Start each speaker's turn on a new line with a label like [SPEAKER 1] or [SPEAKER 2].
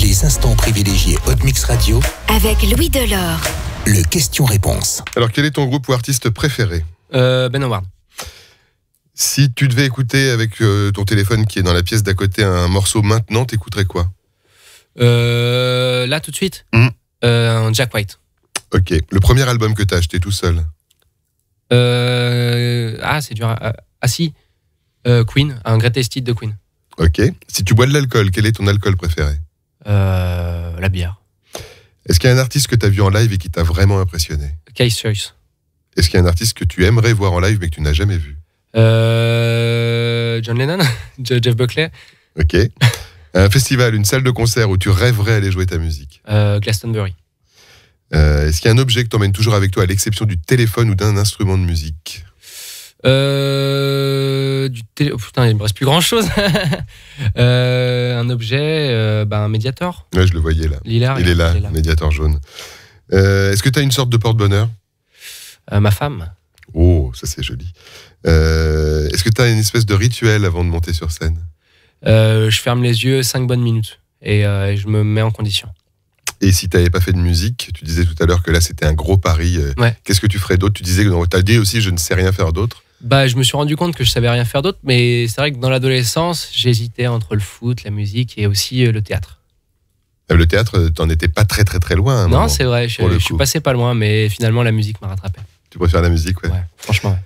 [SPEAKER 1] Les instants privilégiés Hot Mix Radio
[SPEAKER 2] avec Louis Delors.
[SPEAKER 1] Le question-réponse. Alors, quel est ton groupe ou artiste préféré euh, Ben Howard. Si tu devais écouter avec euh, ton téléphone qui est dans la pièce d'à côté un morceau maintenant, t'écouterais quoi
[SPEAKER 2] euh, Là, tout de suite hmm. Jack White.
[SPEAKER 1] Ok. Le premier album que t'as acheté tout seul
[SPEAKER 2] Ah, c'est dur. Ah, ah si.
[SPEAKER 1] Queen. Un Greatest Hit de Queen. Ok. Si tu bois de l'alcool, quel est ton alcool préféré euh, la bière. Est-ce qu'il y a un artiste que tu as vu en live et qui t'a vraiment impressionné
[SPEAKER 2] Case Choice.
[SPEAKER 1] Est-ce qu'il y a un artiste que tu aimerais voir en live mais que tu n'as jamais vu
[SPEAKER 2] euh, John Lennon, Jeff Buckley.
[SPEAKER 1] Ok. un festival, une salle de concert où tu rêverais aller jouer ta musique euh, Glastonbury. Est-ce qu'il y a un objet que tu emmènes toujours avec toi à l'exception du téléphone ou d'un instrument de musique euh,
[SPEAKER 2] du oh, putain, il me reste plus grand chose. Euh, un objet, euh, bah, un médiateur.
[SPEAKER 1] Ouais, je le voyais là. il, est là, le médiateur jaune. Euh, est-ce que tu as une sorte de porte-bonheur Ma femme. Oh, ça c'est joli. Est-ce que tu as une espèce de rituel avant de monter sur scène
[SPEAKER 2] Je ferme les yeux 5 bonnes minutes et je me mets en condition.
[SPEAKER 1] Et si tu n'avais pas fait de musique, tu disais tout à l'heure que là c'était un gros pari. Qu'est-ce que tu ferais d'autre Tu disais que dans le aussi je ne sais rien faire d'autre.
[SPEAKER 2] Bah, je me suis rendu compte que je savais rien faire d'autre, mais c'est vrai que dans l'adolescence, j'hésitais entre le foot, la musique et aussi euh, le théâtre.
[SPEAKER 1] Euh, le théâtre, euh, t'en étais pas très très très loin. Hein, non, c'est vrai, je, suis
[SPEAKER 2] passé pas loin, mais finalement la musique m'a rattrapé.
[SPEAKER 1] Tu préfères la musique, ouais.
[SPEAKER 2] franchement,